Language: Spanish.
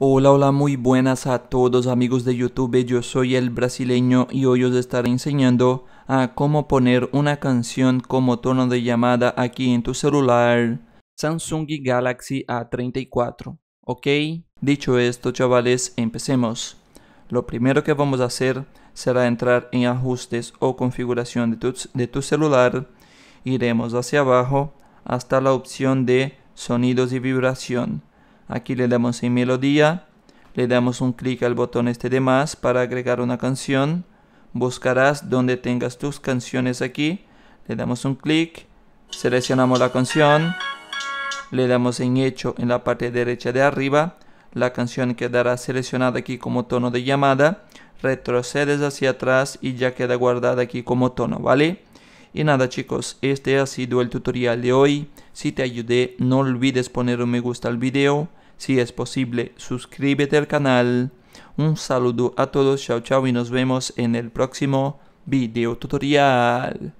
Hola, hola, muy buenas a todos amigos de YouTube, yo soy el brasileño y hoy os estaré enseñando a cómo poner una canción como tono de llamada aquí en tu celular Samsung Galaxy A34, ¿ok? Dicho esto chavales, empecemos. Lo primero que vamos a hacer será entrar en ajustes o configuración de tu, de tu celular, iremos hacia abajo hasta la opción de sonidos y vibración Aquí le damos en melodía, le damos un clic al botón este de más para agregar una canción. Buscarás donde tengas tus canciones aquí. Le damos un clic, seleccionamos la canción, le damos en hecho en la parte derecha de arriba. La canción quedará seleccionada aquí como tono de llamada. Retrocedes hacia atrás y ya queda guardada aquí como tono, ¿vale? Y nada chicos, este ha sido el tutorial de hoy. Si te ayudé, no olvides poner un me gusta al video si es posible, suscríbete al canal. Un saludo a todos, chao chao y nos vemos en el próximo video tutorial.